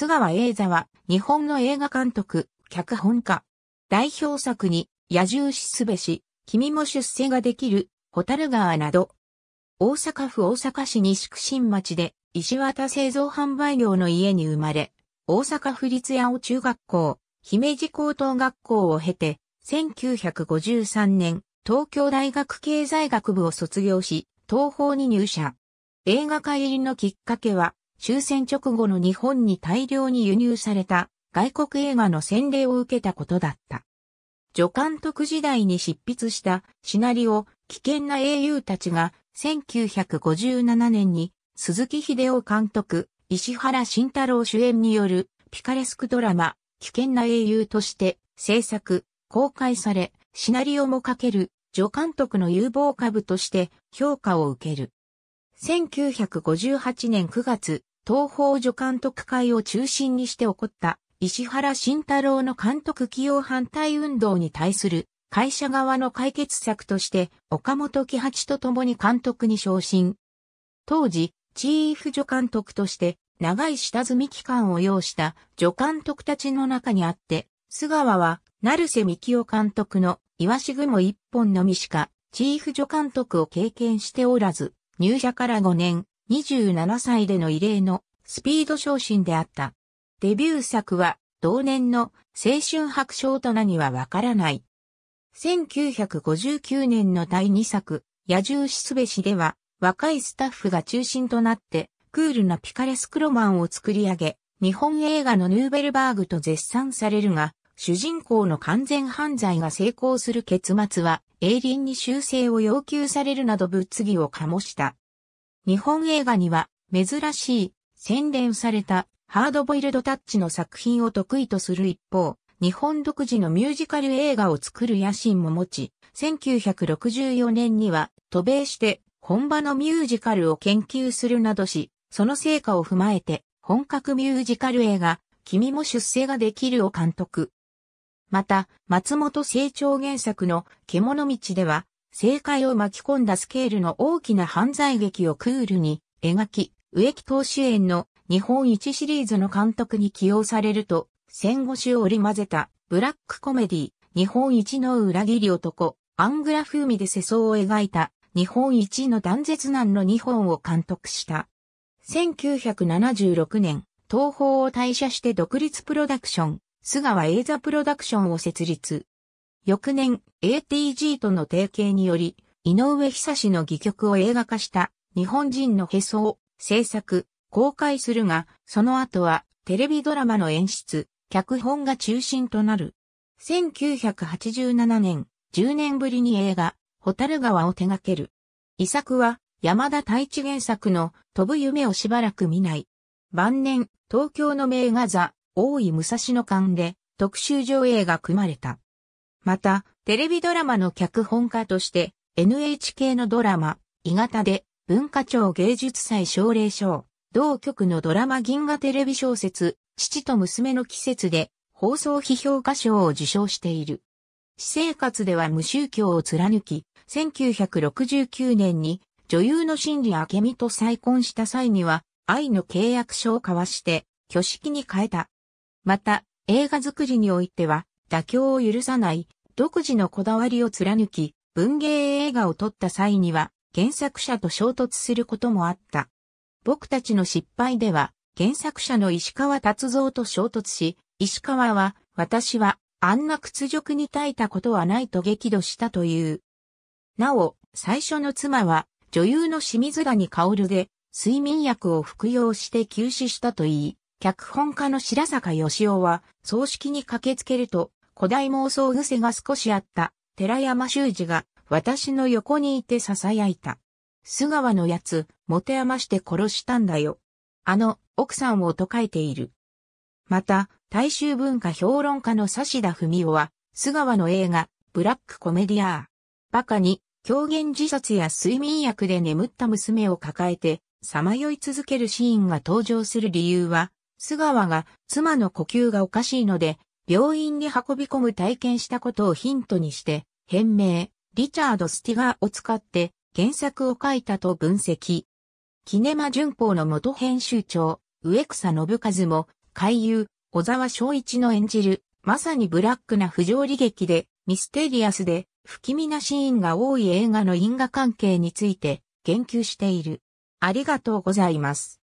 津川栄座は、日本の映画監督、脚本家。代表作に、野獣しすべし、君も出世ができる、ホタル川など。大阪府大阪市西区新町で、石綿製造販売業の家に生まれ、大阪府立八尾中学校、姫路高等学校を経て、1953年、東京大学経済学部を卒業し、東方に入社。映画化入りのきっかけは、終戦直後の日本に大量に輸入された外国映画の洗礼を受けたことだった。助監督時代に執筆したシナリオ、危険な英雄たちが1957年に鈴木秀夫監督、石原慎太郎主演によるピカレスクドラマ、危険な英雄として制作、公開され、シナリオもかける助監督の有望株として評価を受ける。1958年9月、東方助監督会を中心にして起こった石原慎太郎の監督起用反対運動に対する会社側の解決策として岡本喜八と共に監督に昇進。当時、チーフ助監督として長い下積み期間を要した助監督たちの中にあって、菅川は成瀬幹夫監督の岩し雲一本のみしかチーフ助監督を経験しておらず、入社から5年、27歳での異例のスピード昇進であった。デビュー作は同年の青春白書と何はわからない。1959年の第2作、野獣しすべしでは、若いスタッフが中心となって、クールなピカレスクロマンを作り上げ、日本映画のヌーベルバーグと絶賛されるが、主人公の完全犯罪が成功する結末は、リンに修正を要求されるなど物議を醸した。日本映画には珍しい洗練されたハードボイルドタッチの作品を得意とする一方、日本独自のミュージカル映画を作る野心も持ち、1964年には渡米して本場のミュージカルを研究するなどし、その成果を踏まえて本格ミュージカル映画、君も出世ができるを監督。また、松本清張原作の獣道では、政界を巻き込んだスケールの大きな犯罪劇をクールに描き、植木投手園の日本一シリーズの監督に起用されると、戦後史を織り交ぜたブラックコメディ、日本一の裏切り男、アングラ風味で世相を描いた日本一の断絶難の2本を監督した。1976年、東宝を退社して独立プロダクション、菅川映座プロダクションを設立。翌年 ATG との提携により、井上久志の戯曲を映画化した日本人のへそを制作、公開するが、その後はテレビドラマの演出、脚本が中心となる。1987年、10年ぶりに映画、ホタル川を手掛ける。遺作は山田太一原作の飛ぶ夢をしばらく見ない。晩年、東京の名画座、大井武蔵野館で特集上映が組まれた。また、テレビドラマの脚本家として、NHK のドラマ、伊方で、文化庁芸術祭奨励賞、同局のドラマ銀河テレビ小説、父と娘の季節で、放送批評家賞を受賞している。私生活では無宗教を貫き、1969年に女優の心理明美と再婚した際には、愛の契約書を交わして、挙式に変えた。また、映画作りにおいては、妥協を許さない、独自のこだわりを貫き、文芸映画を撮った際には、原作者と衝突することもあった。僕たちの失敗では、原作者の石川達三と衝突し、石川は、私は、あんな屈辱に耐えたことはないと激怒したという。なお、最初の妻は、女優の清水谷薫で、睡眠薬を服用して急死したといい、脚本家の白坂義夫は、葬式に駆けつけると、古代妄想癖が少しあった、寺山修司が、私の横にいて囁いた。須川のやつ、持て余して殺したんだよ。あの、奥さんをと書いている。また、大衆文化評論家の指田文夫は、須川の映画、ブラックコメディアー。バカに、狂言自殺や睡眠薬で眠った娘を抱えて、さまよい続けるシーンが登場する理由は、須川が妻の呼吸がおかしいので、病院に運び込む体験したことをヒントにして、変名、リチャード・スティガーを使って原作を書いたと分析。キネマ旬報の元編集長、植草信和も、俳優、小沢昭一の演じる、まさにブラックな不条理劇で、ミステリアスで、不気味なシーンが多い映画の因果関係について、言及している。ありがとうございます。